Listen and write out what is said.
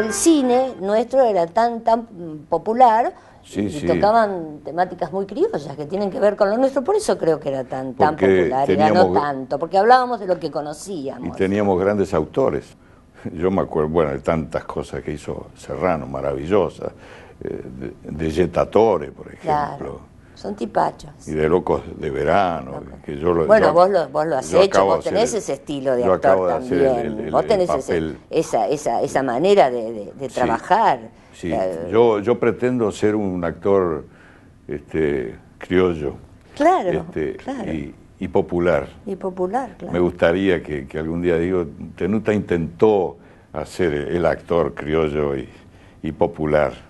el cine nuestro era tan, tan popular y tocaban temáticas muy criollas que tienen que ver con lo nuestro, por eso creo que era tan, tan popular, teníamos, no tanto, porque hablábamos de lo que conocíamos. Y teníamos grandes autores. Yo me acuerdo, bueno, de tantas cosas que hizo Serrano, maravillosas, eh, de, de por ejemplo. Son tipachos. Y de locos de verano. Que yo lo, bueno, vos, lo, vos lo has hecho, vos tenés ese estilo de actor también. vos tenés esa, esa, manera de, trabajar. Sí, eh, yo, yo pretendo ser un actor este, criollo. Claro, este, claro. Y, popular. Y popular, claro. Me gustaría que, que, algún día digo, Tenuta intentó hacer el actor criollo y, y popular.